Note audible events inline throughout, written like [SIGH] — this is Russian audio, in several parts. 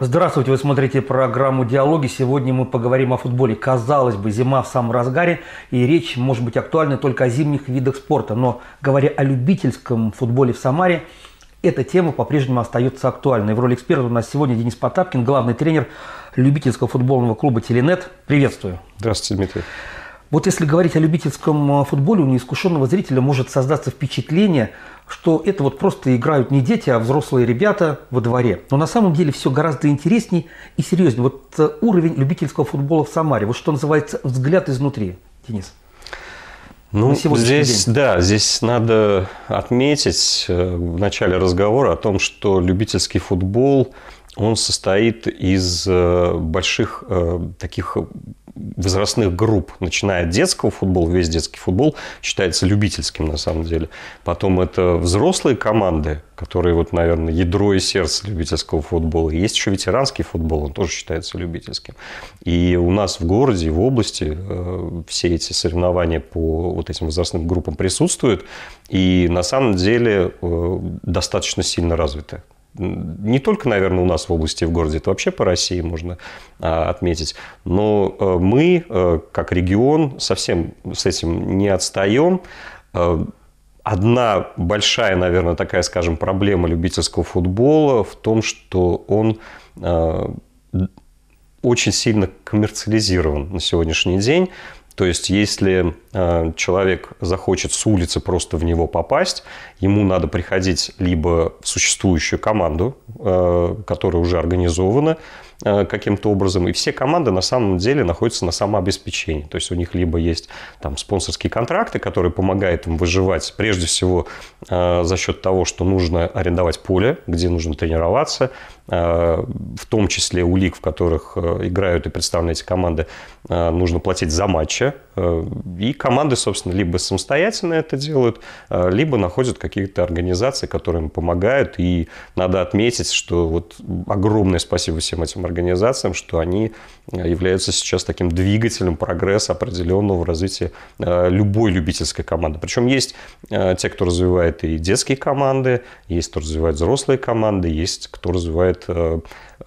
Здравствуйте, вы смотрите программу «Диалоги». Сегодня мы поговорим о футболе. Казалось бы, зима в самом разгаре, и речь может быть актуальна только о зимних видах спорта. Но говоря о любительском футболе в Самаре, эта тема по-прежнему остается актуальной. В роли эксперта у нас сегодня Денис Потапкин, главный тренер любительского футбольного клуба «Теленет». Приветствую. Здравствуйте, Дмитрий. Вот если говорить о любительском э, футболе, у неискушенного зрителя может создаться впечатление, что это вот просто играют не дети, а взрослые ребята во дворе. Но на самом деле все гораздо интереснее и серьезнее. Вот э, уровень любительского футбола в Самаре, вот что называется взгляд изнутри, Денис. Ну, здесь, день. да, здесь надо отметить э, в начале разговора о том, что любительский футбол – он состоит из э, больших э, таких возрастных групп, начиная от детского футбола, весь детский футбол считается любительским на самом деле. Потом это взрослые команды, которые, вот, наверное, ядро и сердце любительского футбола. Есть еще ветеранский футбол, он тоже считается любительским. И у нас в городе в области э, все эти соревнования по вот этим возрастным группам присутствуют и на самом деле достаточно сильно развиты не только, наверное, у нас в области в городе, это вообще по России можно а, отметить. Но э, мы, э, как регион, совсем с этим не отстаем. Э, одна большая, наверное, такая, скажем, проблема любительского футбола в том, что он очень сильно коммерциализирован на сегодняшний день. То есть, если а, человек захочет с улицы просто в него попасть, ему надо приходить либо в существующую команду, а, которая уже организована а, каким-то образом, и все команды на самом деле находятся на самообеспечении. То есть, у них либо есть там спонсорские контракты, которые помогают им выживать, прежде всего за счет того, что нужно арендовать поле, где нужно тренироваться, в том числе улик, в которых э, играют и представлены эти команды, э, нужно платить за матчи. Э, и команды, собственно, либо самостоятельно это делают, либо находят какие-то организации, которые им помогают. И надо отметить, что вот огромное спасибо всем этим организациям, что они являются сейчас таким двигателем прогресса определенного в развитии любой любительской команды. Причем есть те, кто развивает и детские команды, есть кто развивает взрослые команды, есть кто развивает приходят э,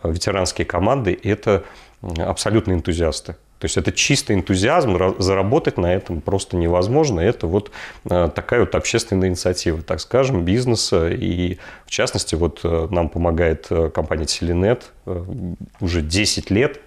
ветеранские команды, и это абсолютные энтузиасты. То есть это чистый энтузиазм, заработать на этом просто невозможно. Это вот э, такая вот общественная инициатива, так скажем, бизнеса. И в частности, вот э, нам помогает компания Теленет уже 10 лет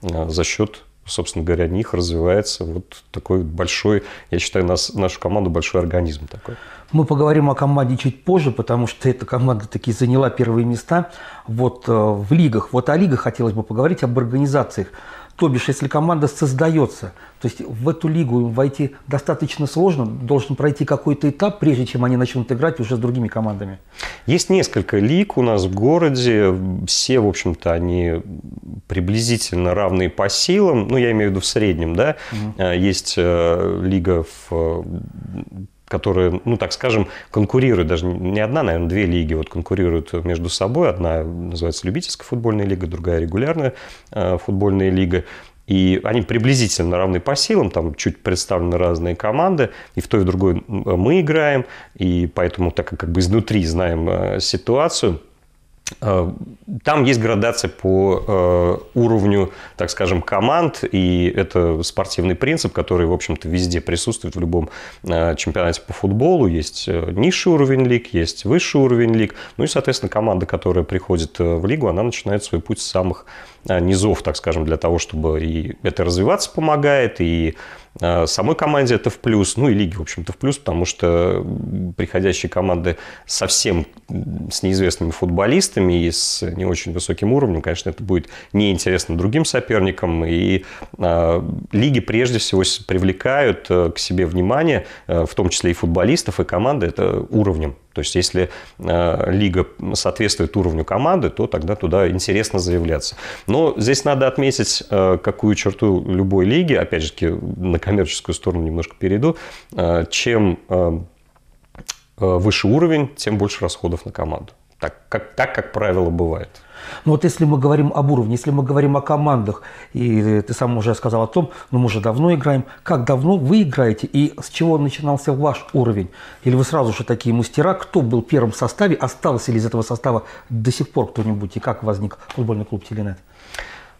за счет собственно говоря, них развивается вот такой большой, я считаю, нас, нашу команду большой организм такой. Мы поговорим о команде чуть позже, потому что эта команда таки заняла первые места вот э, в лигах. Вот о лигах хотелось бы поговорить, об организациях. То бишь, если команда создается, то есть в эту лигу войти достаточно сложно, должен пройти какой-то этап, прежде чем они начнут играть уже с другими командами. Есть несколько лиг у нас в городе, все, в общем-то, они приблизительно равные по силам, ну, я имею в виду в среднем, да, угу. есть э, лига в которые, ну так скажем, конкурируют, даже не одна, наверное, две лиги вот конкурируют между собой. Одна называется любительская футбольная лига, другая регулярная э, футбольная лига. И они приблизительно равны по силам, там чуть представлены разные команды, и в той и в другой мы играем, и поэтому так как бы изнутри знаем э, ситуацию – Э, там есть градация по э, уровню, так скажем, команд, и это спортивный принцип, который, в общем-то, везде присутствует в любом э, чемпионате по футболу. Есть низший уровень лиг, есть высший уровень лиг, ну и, соответственно, команда, которая приходит в лигу, она начинает свой путь с самых Э, низов, так скажем, для того, чтобы и это развиваться помогает, и э, самой команде это в плюс, ну и лиге, в общем-то, в плюс, потому что приходящие команды совсем с неизвестными футболистами и с не очень высоким уровнем, конечно, это будет неинтересно другим соперникам, и э, лиги прежде всего привлекают к себе внимание, в том числе и футболистов, и команды, это уровнем то есть, если э, лига соответствует уровню команды, то тогда туда интересно заявляться. Но здесь надо отметить, э, какую черту любой лиги, опять же таки, на коммерческую сторону немножко перейду, э, чем э, э, выше уровень, тем больше расходов на команду так как, так, как правило, бывает. Ну вот если мы говорим об уровне, если мы говорим о командах, и ты сам уже сказал о том, ну мы уже давно играем, как давно вы играете и с чего начинался ваш уровень? Или вы сразу же такие мастера, кто был в первом составе, остался ли из этого состава до сих пор кто-нибудь и как возник футбольный клуб Теленет?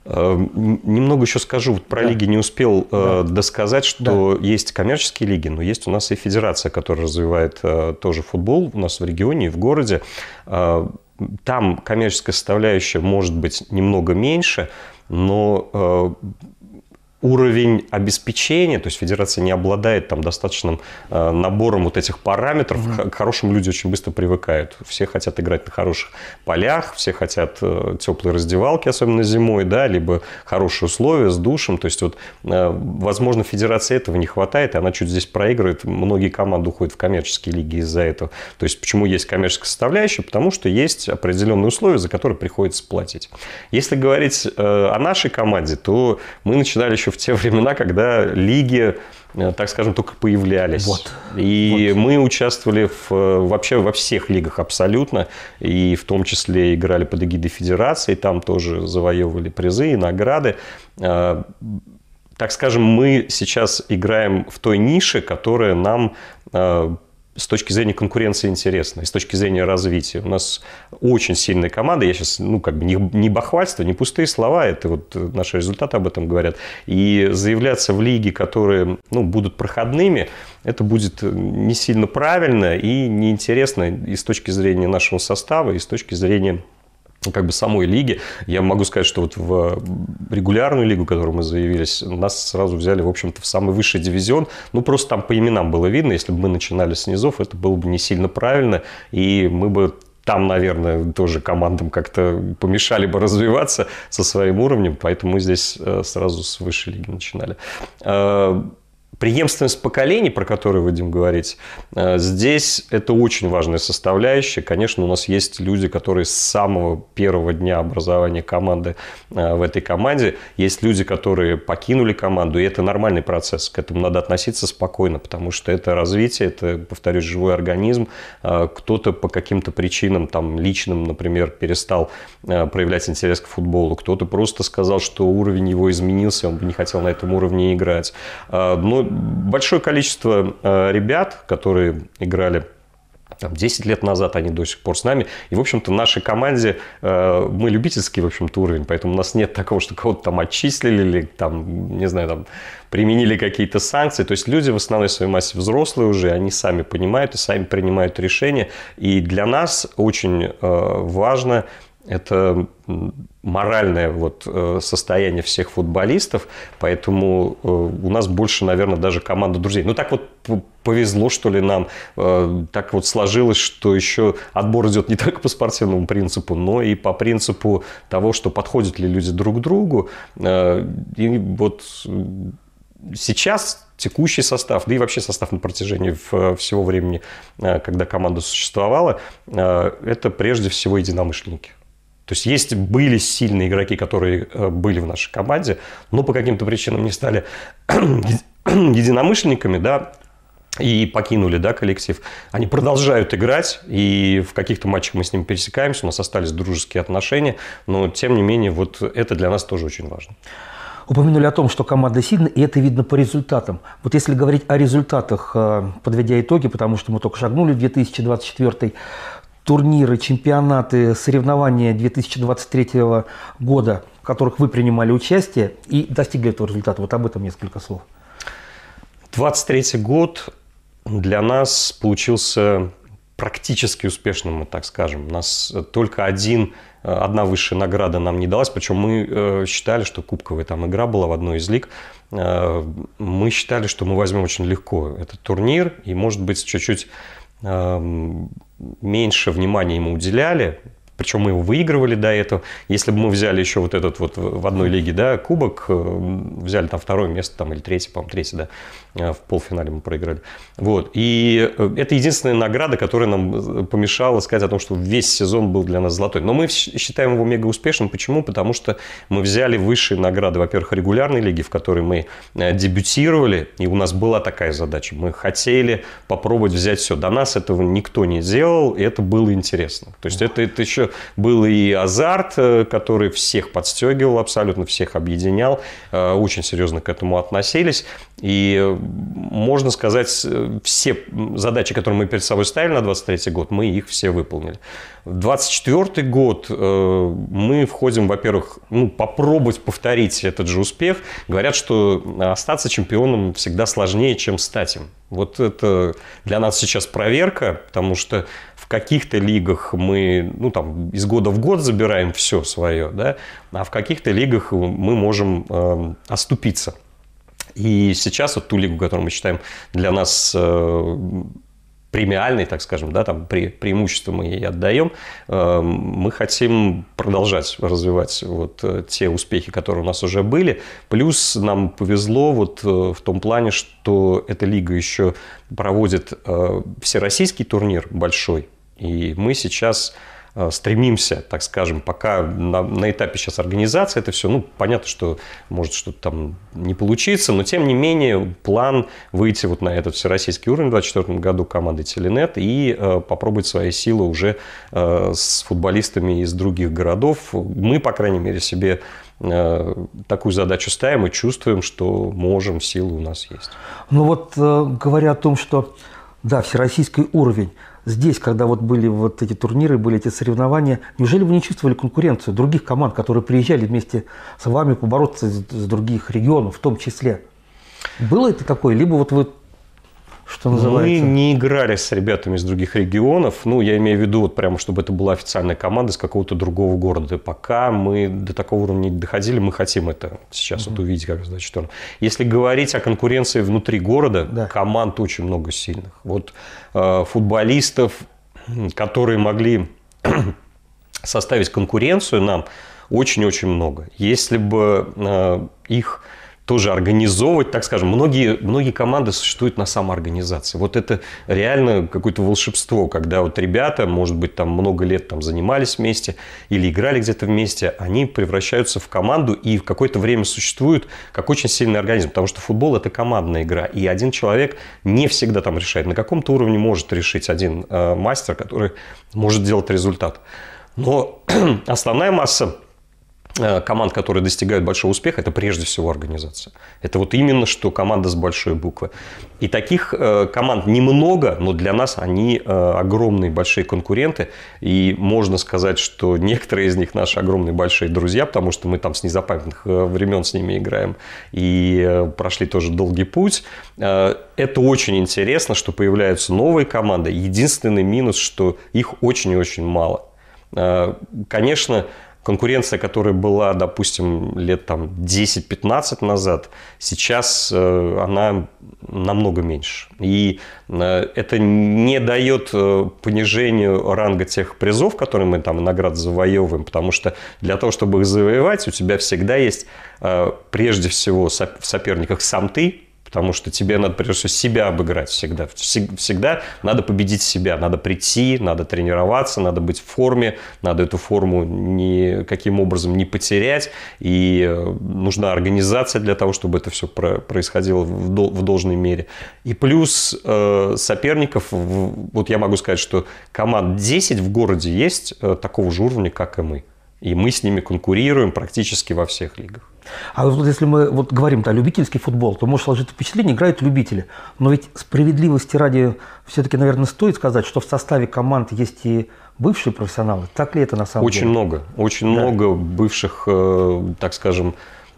Э, немного еще скажу, вот про да. лиги не успел э, да. досказать, что да. есть коммерческие лиги, но есть у нас и федерация, которая развивает э, тоже футбол у нас в регионе и в городе. Там коммерческая составляющая может быть немного меньше, но уровень обеспечения, то есть федерация не обладает там достаточным э, набором вот этих параметров. Mm-hmm. К хорошим люди очень быстро привыкают. Все хотят играть на хороших полях, все хотят э, теплые раздевалки, особенно зимой, да, либо хорошие условия с душем. То есть вот, э, возможно, федерации этого не хватает, и она чуть здесь проигрывает. Многие команды уходят в коммерческие лиги из-за этого. То есть почему есть коммерческая составляющая? Потому что есть определенные условия, за которые приходится платить. Если говорить э, о нашей команде, то мы начинали еще в те времена, когда лиги э, так скажем, только появлялись. Вот. И вот. мы участвовали в, э, вообще во всех лигах абсолютно, и в том числе играли под эгидой Федерации, там тоже завоевывали призы и награды. Э, так скажем, мы сейчас играем в той нише, которая нам с точки зрения конкуренции интересно, и с точки зрения развития. У нас очень сильная команда. Я сейчас, ну, как бы не, не бахвальство, не пустые слова, это вот э, наши результаты об этом говорят. И заявляться в лиги, которые, ну, будут проходными, это будет э, не сильно правильно и неинтересно и с точки зрения нашего состава, и с точки зрения ну, как бы самой лиги. Я могу сказать, что вот в регулярную лигу, которую мы заявились, нас сразу взяли, в общем-то, в самый высший дивизион. Ну, просто там по именам было видно, если бы мы начинали с низов, это было бы не сильно правильно, и мы бы там, наверное, тоже командам как-то помешали бы развиваться со своим уровнем, поэтому мы здесь э, сразу с высшей лиги начинали. Э, преемственность поколений, про которые вы, Дим, говорите, э, здесь это очень важная составляющая. Конечно, у нас есть люди, которые с самого первого дня образования команды э, в этой команде. Есть люди, которые покинули команду, и это нормальный процесс. К этому надо относиться спокойно, потому что это развитие, это, повторюсь, живой организм. Э, кто-то по каким-то причинам, там, личным, например, перестал проявлять интерес к футболу, кто-то просто сказал, что уровень его изменился, он бы не хотел на этом уровне играть. Но большое количество э, ребят, которые играли там, 10 лет назад, они до сих пор с нами. И, в общем-то, нашей команде, э, мы любительский, в общем-то, уровень, поэтому у нас нет такого, что кого-то там отчислили или, там, не знаю, там, применили какие-то санкции. То есть люди в основной своей массе взрослые уже, они сами понимают и сами принимают решения. И для нас очень э, важно это моральное вот э, состояние всех футболистов, поэтому э, у нас больше, наверное, даже команда друзей. Ну так вот повезло, что ли, нам. Э, так вот сложилось, что еще отбор идет не [LAUGHS] только по спортивному принципу, но и по принципу того, что подходят ли люди друг к другу. И вот сейчас текущий состав, да и вообще состав на протяжении всего времени, когда команда существовала, это прежде всего единомышленники. То есть есть были сильные игроки, которые э, были в нашей команде, но по каким-то причинам не стали [CLEARS THROAT] единомышленниками, да, и покинули да, коллектив. Они продолжают играть, и в каких-то матчах мы с ними пересекаемся, у нас остались дружеские отношения, но тем не менее вот это для нас тоже очень важно упомянули о том, что команда сильна, и это видно по результатам. Вот если говорить о результатах, э, подведя итоги, потому что мы только шагнули в 2024, турниры, чемпионаты, соревнования 2023 года, в которых вы принимали участие и достигли этого результата? Вот об этом несколько слов. 23 год для нас получился практически успешным, мы так скажем. У нас только один, э, одна высшая награда нам не далась, причем мы э, считали, что кубковая там игра была в одной из лиг. Э, мы считали, что мы возьмем очень легко этот турнир, и, может быть, чуть-чуть Эм, меньше внимания ему уделяли, причем мы его выигрывали до этого. Если бы мы взяли еще вот этот вот в одной лиге, да, кубок, э, взяли там второе место там, или третье, по-моему, третье, да, э, в полуфинале мы проиграли. Вот. И э, это единственная награда, которая нам помешала сказать о том, что весь сезон был для нас золотой. Но мы считаем его мега успешным. Почему? Потому что мы взяли высшие награды, во-первых, регулярной лиги, в которой мы дебютировали, и у нас была такая задача. Мы хотели попробовать взять все. До нас этого никто не делал, и это было интересно. То есть это, это еще играх был и азарт, э, который всех подстегивал, абсолютно всех объединял, э, очень серьезно к этому относились. И можно сказать, э, все задачи, которые мы перед собой ставили на 23 год, мы их все выполнили. В 24 год мы входим, во-первых, ну, попробовать повторить этот же успех. Говорят, что остаться чемпионом всегда сложнее, чем стать им. Вот это для нас сейчас проверка, потому что в каких-то лигах мы, ну, там, из года в год забираем все свое, да, а в каких-то лигах мы можем э, оступиться. И сейчас вот ту лигу, которую мы считаем для нас э, премиальный, так скажем, да, там при преимущество мы ей отдаем, эм, мы хотим продолжать развивать вот э, те успехи, которые у нас уже были. Плюс нам повезло вот э, в том плане, что эта лига еще проводит э, всероссийский турнир большой, и мы сейчас Э, стремимся, так скажем, пока на, на этапе сейчас организации это все, ну, понятно, что может что-то там не получиться, но тем не менее план выйти вот на этот всероссийский уровень в 2024 году команды Теленет и э, попробовать свои силы уже э, с футболистами из других городов. Мы, по крайней мере, себе э, такую задачу ставим и чувствуем, что можем, силы у нас есть. Ну вот э, говоря о том, что да, всероссийский уровень, здесь, когда вот были вот эти турниры, были эти соревнования, неужели вы не чувствовали конкуренцию других команд, которые приезжали вместе с вами побороться с других регионов в том числе? Было это такое? Либо вот вы что называется. Мы не играли с ребятами из других регионов. Ну, я имею в виду, вот прямо, чтобы это была официальная команда из какого-то другого города. Пока мы до такого уровня не доходили, мы хотим это сейчас mm-hmm. вот увидеть, как значит он. Если говорить о конкуренции внутри города, да. команд очень много сильных. Вот э, футболистов, которые могли [CLEARS THROAT] составить конкуренцию нам, очень-очень много. Если бы э, их тоже организовывать, так скажем. Многие, многие команды существуют на самоорганизации. Вот это реально какое-то волшебство, когда вот ребята, может быть, там много лет там занимались вместе или играли где-то вместе, они превращаются в команду и в какое-то время существуют как очень сильный организм, потому что футбол – это командная игра, и один человек не всегда там решает. На каком-то уровне может решить один э, мастер, который может делать результат. Но [CLEARS THROAT] основная масса Э, команд, которые достигают большого успеха, это прежде всего организация. Это вот именно что команда с большой буквы. И таких э, команд немного, но для нас они э, огромные большие конкуренты. И можно сказать, что некоторые из них наши огромные большие друзья, потому что мы там с незапамятных времен с ними играем и прошли тоже долгий путь. Это очень интересно, что появляются новые команды. Единственный минус, что их очень и очень мало. Конечно, конкуренция, которая была, допустим, лет там 10-15 назад, сейчас э, она намного меньше. И э, это не дает э, понижению ранга тех призов, которые мы там наград завоевываем, потому что для того, чтобы их завоевать, у тебя всегда есть прежде всего в соперниках сам ты, потому что тебе надо, прежде всего, себя обыграть всегда. Всегда надо победить себя, надо прийти, надо тренироваться, надо быть в форме, надо эту форму никаким образом не потерять, и э, нужна организация для того, чтобы это все происходило в должной мере. И плюс э, соперников, вот я могу сказать, что команд 10 в городе есть э, такого же уровня, как и мы. И мы с ними конкурируем практически во всех лигах. А вот если мы вот говорим о любительский футбол, то может сложиться впечатление, играют любители. Но ведь справедливости ради все-таки, наверное, стоит сказать, что в составе команд есть и бывшие профессионалы. Так ли это на самом очень деле? Очень много. Очень да. много бывших, э, так скажем,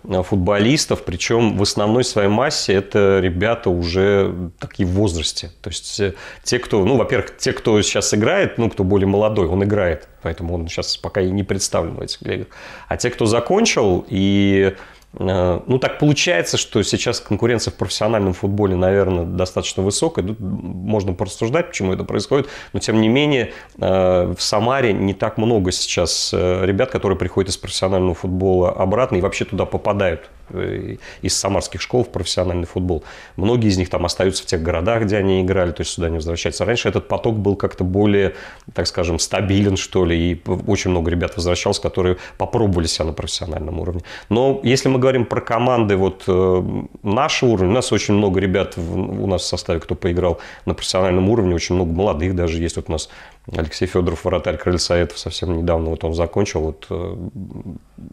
Э, футболистов, причем в основной своей массе это ребята уже такие в возрасте. То есть э, те, кто, ну, во-первых, те, кто сейчас играет, ну, кто более молодой, он играет, поэтому он сейчас пока и не представлен в этих лигах. А те, кто закончил и Э, ну, так получается, что сейчас конкуренция в профессиональном футболе, наверное, достаточно высокая. Тут можно порассуждать, почему это происходит. Но, тем не менее, э, в Самаре не так много сейчас э, ребят, которые приходят из профессионального футбола обратно и вообще туда попадают из самарских школ в профессиональный футбол. Многие из них там остаются в тех городах, где они играли, то есть сюда не возвращаются. Раньше этот поток был как-то более, так скажем, стабилен, что ли, и очень много ребят возвращалось, которые попробовали себя на профессиональном уровне. Но если мы говорим про команды вот э, нашего уровня, у нас очень много ребят в у нас в составе, кто поиграл на профессиональном уровне, очень много молодых даже есть. Вот у нас Алексей Федоров, вратарь крыльца, это совсем недавно вот он закончил, вот э,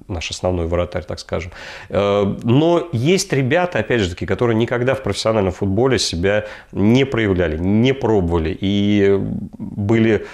наш основной вратарь, так скажем. Э, но есть ребята, опять же таки, которые никогда в профессиональном футболе себя не проявляли, не пробовали и были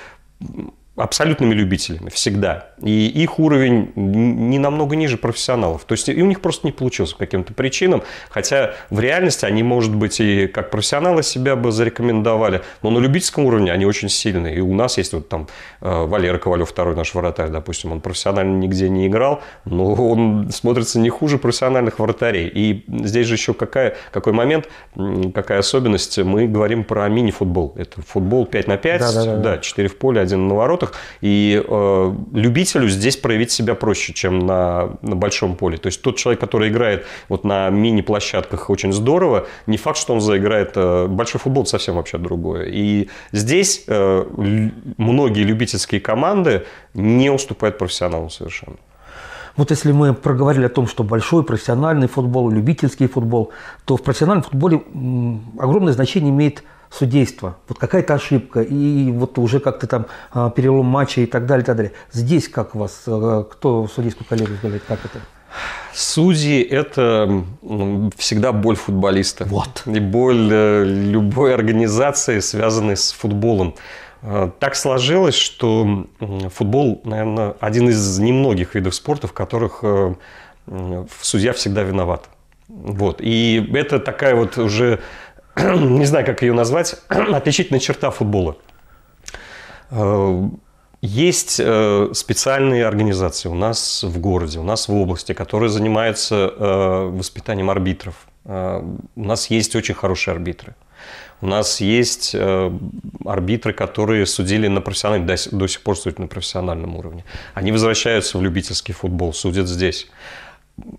абсолютными любителями всегда. И их уровень не намного ниже профессионалов. То есть и у них просто не получилось по каким-то причинам. Хотя в реальности они, может быть, и как профессионалы себя бы зарекомендовали. Но на любительском уровне они очень сильные. И у нас есть вот там э, Валера Ковалев, второй наш вратарь, допустим. Он профессионально нигде не играл, но он смотрится не хуже профессиональных вратарей. И здесь же еще какая, какой момент, какая особенность. Мы говорим про мини-футбол. Это футбол 5 на 5, да, да, 4 в поле, 1 на воротах играх. И э, любителю здесь проявить себя проще, чем на, на большом поле. То есть тот человек, который играет вот на мини-площадках очень здорово, не факт, что он заиграет. Э, большой футбол совсем вообще другое. И здесь э, многие любительские команды не уступают профессионалам совершенно. Вот если мы проговорили о том, что большой профессиональный футбол, любительский футбол, то в профессиональном футболе огромное значение имеет судейства. Вот какая-то ошибка, и вот уже как-то там а, перелом матча и так далее, и так далее. Здесь как вас, э, кто судейскую коллегу говорит, как это? Судьи – это ну, всегда боль футболиста. Вот. И боль э, любой организации, связанной с футболом. Э, так сложилось, что футбол, наверное, один из немногих видов спорта, в которых судья всегда виноват. Вот. И это такая вот уже [CLEARS THROAT] не знаю, как ее назвать, [CLEARS THROAT] отличительная черта футбола. Э, есть э, специальные организации у нас в городе, у нас в области, которые занимаются э, воспитанием арбитров. У нас есть очень хорошие арбитры. У нас есть арбитры, которые судили на профессиональном, до сих пор судят на профессиональном уровне. Они возвращаются в любительский футбол, судят здесь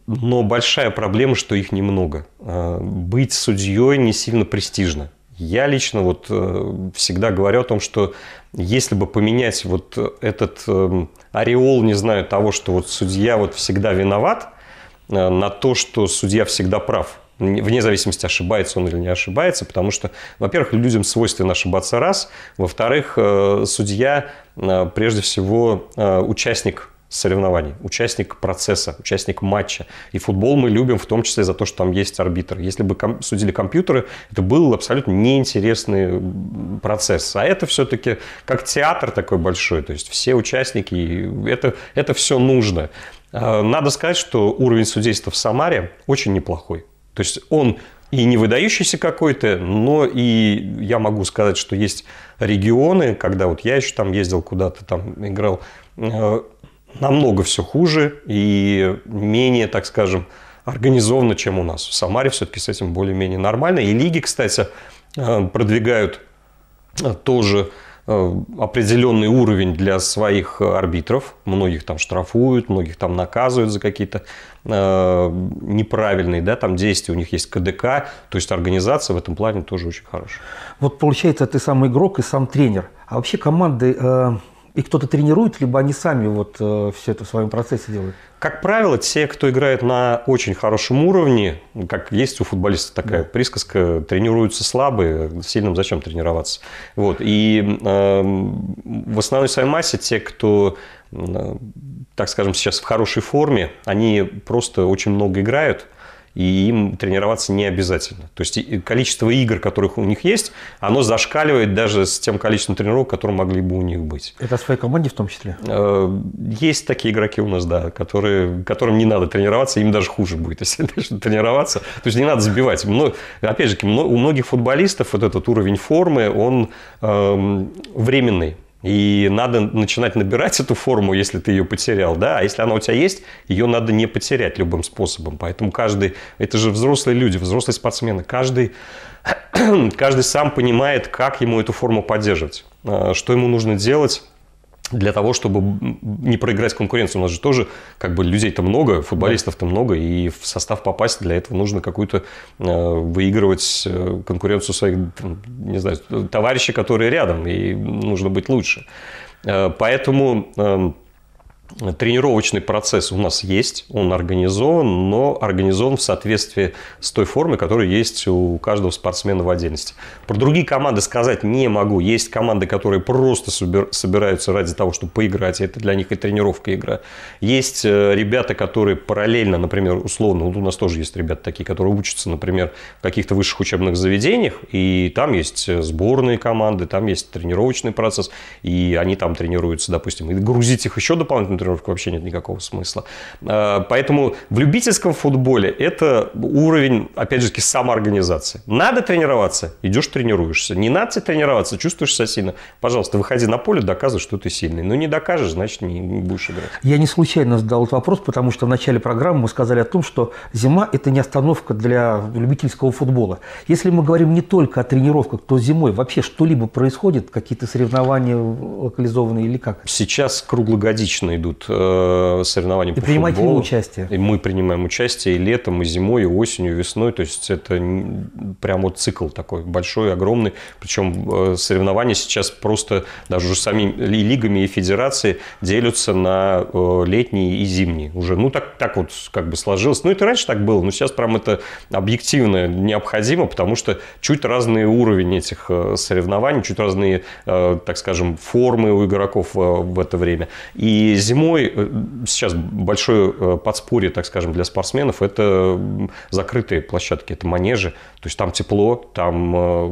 но большая проблема, что их немного. А, быть судьей не сильно престижно. Я лично вот э, всегда говорю о том, что если бы поменять вот этот эм, ореол, не знаю, того, что вот судья вот всегда виноват, э, на то, что судья всегда прав, вне зависимости, ошибается он или не ошибается, потому что, во-первых, людям свойственно ошибаться раз, во-вторых, э, судья прежде всего участник соревнований, участник процесса, участник матча. И футбол мы любим в том числе за то, что там есть арбитр. Если бы ком- судили компьютеры, это был абсолютно неинтересный процесс. А это все-таки как театр такой большой, то есть все участники, это, это все нужно. А, надо сказать, что уровень судейства в Самаре очень неплохой. То есть он и не выдающийся какой-то, но и я могу сказать, что есть регионы, когда вот я еще там ездил куда-то, там играл, а, намного все хуже и менее, так скажем, организованно, чем у нас. В Самаре все-таки с этим более-менее нормально. И лиги, кстати, э, продвигают э, тоже э, определенный уровень для своих арбитров. Многих там штрафуют, многих там наказывают за какие-то э, неправильные да, там действия. У них есть КДК, то есть организация в этом плане тоже очень хорошая. Вот получается, ты сам игрок и сам тренер. А вообще команды э, и кто-то тренирует, либо они сами вот э, все это в своем процессе делают? Как правило, те, кто играет на очень хорошем уровне, как есть у футболиста такая да. присказка, тренируются слабые, сильным зачем тренироваться. Вот. И э, в основной своей массе те, кто, э, так скажем, сейчас в хорошей форме, они просто очень много играют – и им тренироваться не обязательно. То есть количество игр, которых у них есть, оно зашкаливает даже с тем количеством тренировок, которые могли бы у них быть. Это в своей команде в том числе? Э, есть такие игроки у нас, да, которые, которым не надо тренироваться, им даже хуже будет, [LAUGHS] если начнут тренироваться. То есть не надо забивать. Но, опять же, у многих футболистов вот этот уровень формы, он эм, временный. И надо начинать набирать эту форму, если ты ее потерял, да, а если она у тебя есть, ее надо не потерять любым способом. Поэтому каждый, это же взрослые люди, взрослые спортсмены, каждый, [CLEARS THROAT] каждый сам понимает, как ему эту форму поддерживать, э, что ему нужно делать, для того, чтобы не проиграть конкуренцию. У нас же тоже как бы людей-то много, футболистов-то много, и в состав попасть для этого нужно какую-то э, выигрывать э, конкуренцию своих, не знаю, товарищей, которые рядом, и нужно быть лучше. Э, поэтому эм, тренировочный процесс у нас есть, он организован, но организован в соответствии с той формой, которая есть у каждого спортсмена в отдельности. Про другие команды сказать не могу. Есть команды, которые просто собираются ради того, чтобы поиграть, это для них и тренировка, и игра. Есть э, ребята, которые параллельно, например, условно, у нас тоже есть ребята такие, которые учатся, например, в каких-то высших учебных заведениях, и там есть э, сборные команды, там есть тренировочный процесс, и они там тренируются, допустим, и грузить их еще дополнительно тренировку вообще нет никакого смысла. Э, поэтому в любительском футболе это уровень, опять же, таки, самоорганизации. Надо тренироваться, идешь тренируешься. Не надо тренироваться, чувствуешься сильно. Пожалуйста, выходи на поле, доказывай, что ты сильный. Но ну, не докажешь, значит, не, не будешь играть. Я не случайно задал этот вопрос, потому что в начале программы мы сказали о том, что зима – это не остановка для любительского футбола. Если мы говорим не только о тренировках, то зимой вообще что-либо происходит, какие-то соревнования локализованные или как? Сейчас круглогодично идут идут э, соревнования и по принимать футболу. принимаете участие? И мы принимаем участие и летом, и зимой, и осенью, и весной. То есть это прям вот цикл такой большой, огромный. Причем э, соревнования сейчас просто даже уже самими и лигами, и федерации делятся на э, летние и зимние. Уже, ну, так, так вот как бы сложилось. Ну, это раньше так было, но сейчас прям это объективно необходимо, потому что чуть разный уровень этих соревнований, чуть разные, так скажем, формы у игроков в это время. И зимой Седьмой, э, сейчас большое э, подспорье, так скажем, для спортсменов, это закрытые площадки, это манежи. То есть там тепло, там э,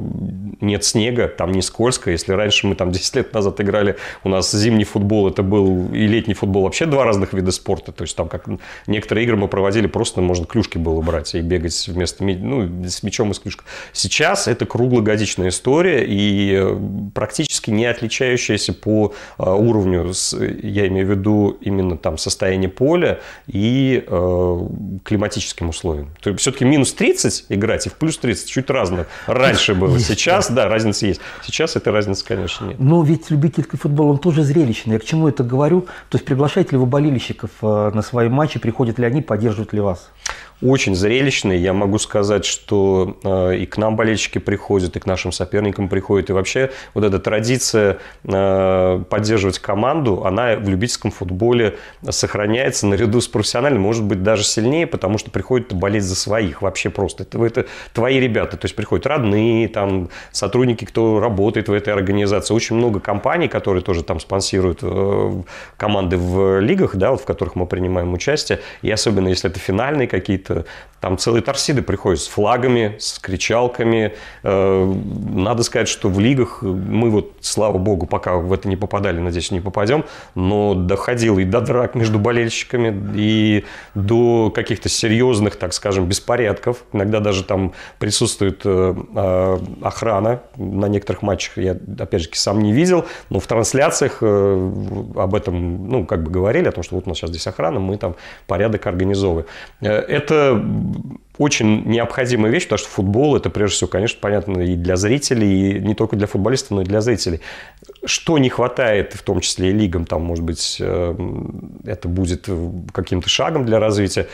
нет снега, там не скользко. Если раньше мы там 10 [LAUGHS] лет назад играли, у нас зимний футбол это был и летний футбол вообще два разных вида спорта. То есть там как некоторые игры мы проводили просто можно клюшки было брать и бегать вместо ну, с мячом и с клюшкой. Сейчас это круглогодичная история и э, практически не отличающаяся по э, уровню, я имею в виду именно там состояние поля и климатическим условиям. То есть все-таки минус 30 играть и в плюс 30, чуть разное. Раньше было. Сейчас, да, разница есть. Сейчас этой разницы, конечно, нет. Но ведь любительский футбол, он тоже зрелищный. Я к чему это говорю? То есть приглашаете ли вы болельщиков э, на свои матчи? Приходят ли они, поддерживают ли вас? очень зрелищный. Я могу сказать, что э, и к нам болельщики приходят, и к нашим соперникам приходят. И вообще вот эта традиция э, поддерживать команду, она в любительском футболе сохраняется наряду с профессиональным, может быть, даже сильнее, потому что приходят болеть за своих вообще просто. Это, это твои ребята, то есть приходят родные, там, сотрудники, кто работает в этой организации. Очень много компаний, которые тоже там спонсируют э, команды в лигах, да, вот, в которых мы принимаем участие. И особенно, если это финальные какие-то стоит. Там целые торсиды приходят с флагами, с кричалками. Э, надо сказать, что в лигах мы вот, слава богу, пока в это не попадали, надеюсь, не попадем, но доходило и до драк между болельщиками, и до каких-то серьезных, так скажем, беспорядков. Иногда даже там присутствует э, э, охрана. На некоторых матчах я, опять же, сам не видел, но в трансляциях об этом, ну, как бы говорили, о том, что вот у нас сейчас здесь охрана, мы там порядок организовываем. Это Э, очень необходимая вещь, потому что футбол это прежде всего, конечно, понятно и для зрителей, и не только для футболистов, но и для зрителей. Что не хватает, в том числе и лигам, там, может быть, э, это будет каким-то шагом для развития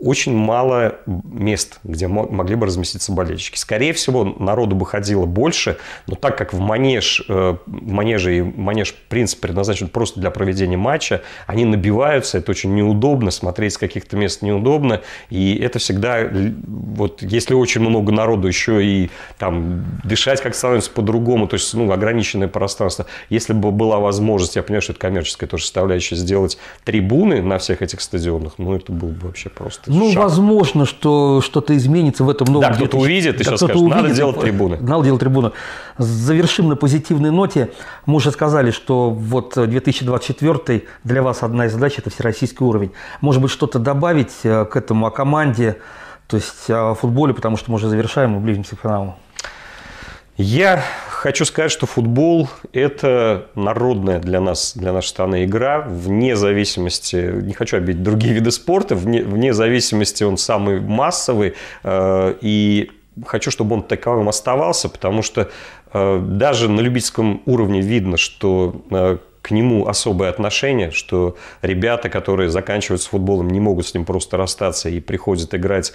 очень мало мест, где могли бы разместиться болельщики. Скорее всего, народу бы ходило больше, но так как в манеж, э, в манеже и манеж, в принципе, предназначен просто для проведения матча, они набиваются, это очень неудобно, смотреть с каких-то мест неудобно, и это всегда, вот если очень много народу, еще и там дышать как становится по-другому, то есть, ну, ограниченное пространство. Если бы была возможность, я понимаю, что это коммерческая тоже составляющая, сделать трибуны на всех этих стадионах, ну, это было бы вообще просто ну, шаг? возможно, что что-то изменится в этом новом... Да, кто-то увидит, ты сейчас скажешь, увидит, надо делать трибуны. Надо делать трибуны. Завершим на позитивной ноте. Мы уже сказали, что вот 2024 для вас одна из задач – это всероссийский уровень. Может быть, что-то добавить э, к этому о команде, то есть э, о футболе, потому что мы уже завершаем, мы близимся к финалу. Я хочу сказать, что футбол – это народная для нас, для нашей страны игра, вне зависимости, не хочу обидеть другие [LAUGHS] виды спорта, вне, вне зависимости он самый массовый, э, и хочу, чтобы он таковым оставался, потому что э, даже на любительском уровне видно, что э, к нему особое отношение, что ребята, которые заканчивают с футболом, не могут с ним просто расстаться и приходят играть.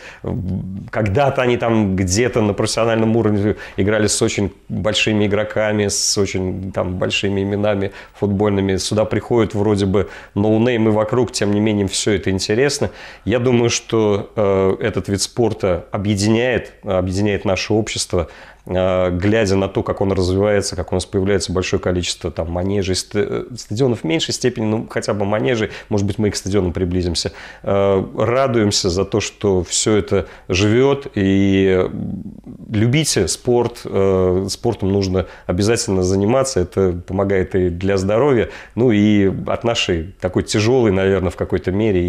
Когда-то они там где-то на профессиональном уровне играли с очень большими игроками, с очень там большими именами футбольными. Сюда приходят вроде бы ноунеймы вокруг, тем не менее все это интересно. Я думаю, что э, этот вид спорта объединяет, объединяет наше общество. Э, глядя на то, как он развивается, как у нас появляется большое количество там манежей, э, стадионов в меньшей степени, ну хотя бы манежей, может быть, мы к стадионам приблизимся, э, радуемся за то, что все это живет, и любите спорт, спортом нужно обязательно заниматься, это помогает и для здоровья, ну и от нашей такой тяжелой, наверное, в какой-то мере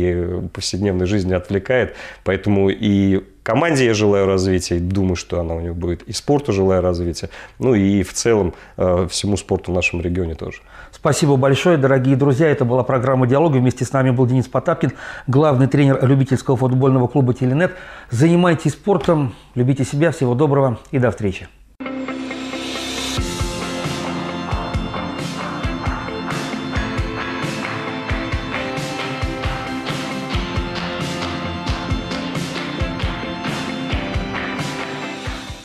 и повседневной жизни отвлекает, поэтому и команде я желаю развития, думаю, что она у нее будет, и спорту желаю развития, ну и в целом э, всему спорту в нашем регионе тоже. Спасибо большое, дорогие друзья. Это была программа «Диалоги». Вместе с нами был Денис Потапкин, главный тренер любительского футбольного клуба «Теленет». Занимайтесь спортом, любите себя. Всего доброго и до встречи.